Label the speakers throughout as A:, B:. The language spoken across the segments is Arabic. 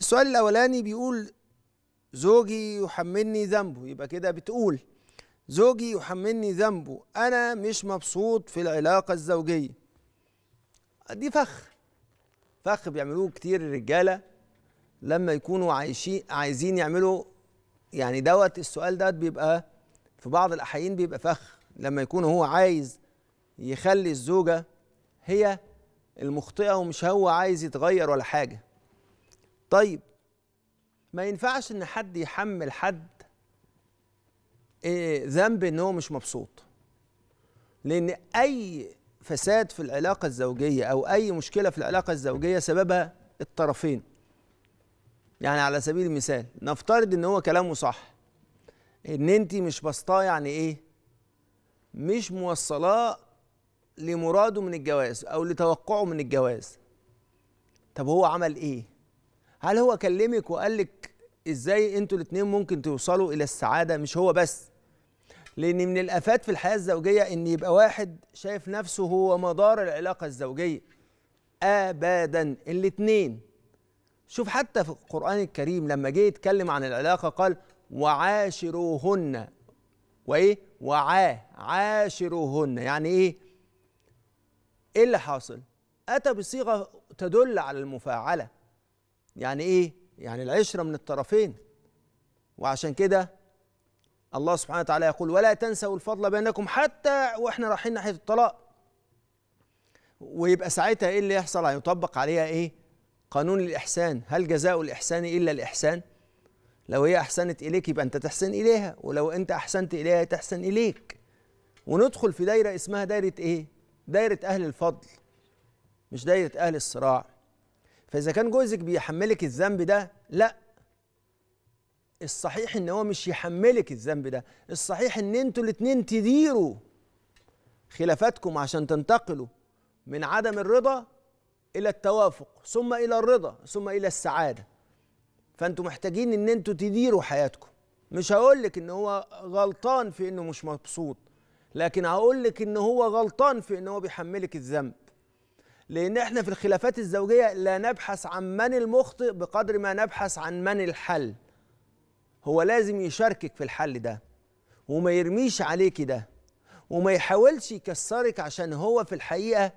A: السؤال الاولاني بيقول زوجي يحملني ذنبه يبقى كده بتقول زوجي يحملني ذنبه انا مش مبسوط في العلاقه الزوجيه دي فخ فخ بيعملوه كتير الرجاله لما يكونوا عايشين عايزين يعملوا يعني دوت السؤال دوت بيبقى في بعض الاحيان بيبقى فخ لما يكون هو عايز يخلي الزوجه هي المخطئه ومش هو عايز يتغير ولا حاجه طيب ما ينفعش ان حد يحمل حد آه، ذنب ان هو مش مبسوط لان اي فساد في العلاقه الزوجيه او اي مشكله في العلاقه الزوجيه سببها الطرفين يعني على سبيل المثال نفترض ان هو كلامه صح ان انت مش بسطاه يعني ايه مش موصلاه لمراده من الجواز او لتوقعه من الجواز طب هو عمل ايه هل هو كلمك وقال لك ازاي انتوا الاثنين ممكن توصلوا الى السعاده مش هو بس لان من الافات في الحياه الزوجيه ان يبقى واحد شايف نفسه هو مدار العلاقه الزوجيه ابدا الاثنين شوف حتى في القران الكريم لما جه يتكلم عن العلاقه قال وعاشروهن وايه وعا عاشروهن يعني ايه ايه اللي حاصل اتى بصيغه تدل على المفاعله يعني ايه يعني العشره من الطرفين وعشان كده الله سبحانه وتعالى يقول ولا تنسوا الفضل بينكم حتى واحنا رايحين ناحيه الطلاق ويبقى ساعتها ايه اللي يحصل هيطبق عليها ايه قانون الاحسان هل جزاء الاحسان الا الاحسان لو هي احسنت اليك يبقى انت تحسن اليها ولو انت احسنت اليها تحسن اليك وندخل في دايره اسمها دايره ايه دايره اهل الفضل مش دايره اهل الصراع فاذا كان جوزك بيحملك الذنب ده لا الصحيح ان هو مش يحملك الذنب ده الصحيح ان انتوا الاتنين تديروا خلافاتكم عشان تنتقلوا من عدم الرضا الى التوافق ثم الى الرضا ثم الى السعاده فانتوا محتاجين ان انتوا تديروا حياتكم مش هقول لك ان هو غلطان في انه مش مبسوط لكن هقول لك ان هو غلطان في ان هو بيحملك الذنب لأن إحنا في الخلافات الزوجية لا نبحث عن من المخطئ بقدر ما نبحث عن من الحل هو لازم يشاركك في الحل ده وما يرميش عليك ده وما يحاولش يكسرك عشان هو في الحقيقة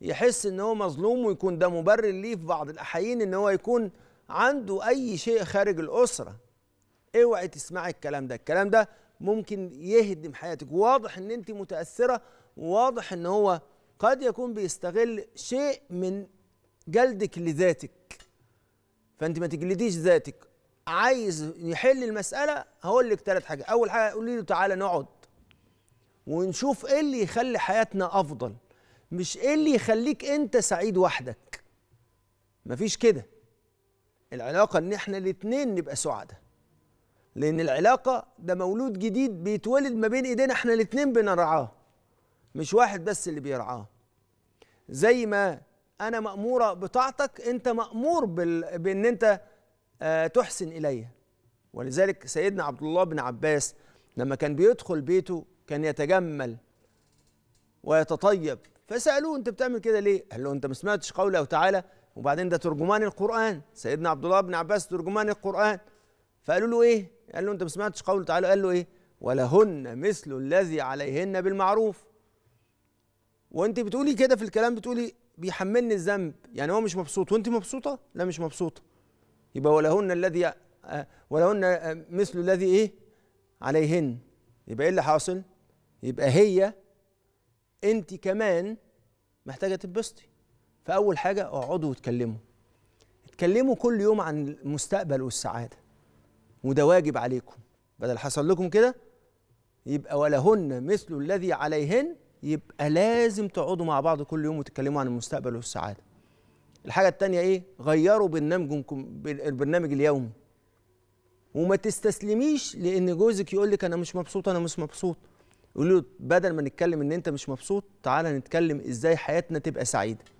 A: يحس إن هو مظلوم ويكون ده مبرر ليه في بعض الأحيان إن هو يكون عنده أي شيء خارج الأسرة اوعي تسمعي الكلام ده الكلام ده ممكن يهدم حياتك واضح ان انت متاثره واضح ان هو قد يكون بيستغل شيء من جلدك لذاتك فانت ما تجلديش ذاتك عايز يحل المساله هقول لك ثلاث حاجات اول حاجه قولي له تعالى نقعد ونشوف ايه اللي يخلي حياتنا افضل مش ايه اللي يخليك انت سعيد وحدك مفيش كده العلاقه ان احنا الاثنين نبقى سعداء لان العلاقه ده مولود جديد بيتولد ما بين ايدينا احنا الاثنين بنرعاه مش واحد بس اللي بيرعاه زي ما انا ماموره بطاعتك انت مامور بال... بان انت آه، تحسن الي ولذلك سيدنا عبد الله بن عباس لما كان بيدخل بيته كان يتجمل ويتطيب فسالوه انت بتعمل كده ليه قال له انت ما سمعتش قوله تعالى وبعدين ده ترجمان القران سيدنا عبد الله بن عباس ترجمان القران فقالوا له ايه قال له انت ما سمعتش قوله تعالى قال له ايه ولهن مثل الذي عليهن بالمعروف وانت بتقولي كده في الكلام بتقولي بيحملني الذنب يعني هو مش مبسوط وانت مبسوطه لا مش مبسوطه يبقى ولهن الذي آه، ولهن آه، مثل الذي ايه عليهن يبقى ايه اللي حاصل يبقى هي انت كمان محتاجه تتبسطي فاول حاجه اقعدوا واتكلموا اتكلموا كل يوم عن المستقبل والسعاده وده واجب عليكم بدل حصل لكم كده يبقى ولهن مثل الذي عليهن يبقى لازم تقعدوا مع بعض كل يوم وتتكلموا عن المستقبل والسعاده الحاجه الثانيه ايه غيروا برنامجكم البرنامج اليومي وما تستسلميش لان جوزك يقول لك انا مش مبسوط انا مش مبسوط يقول له بدل ما نتكلم ان انت مش مبسوط تعالى نتكلم ازاي حياتنا تبقى سعيده